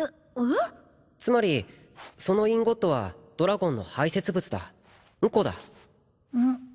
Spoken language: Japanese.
えつまりそのインゴットはドラゴンの排泄物だんだん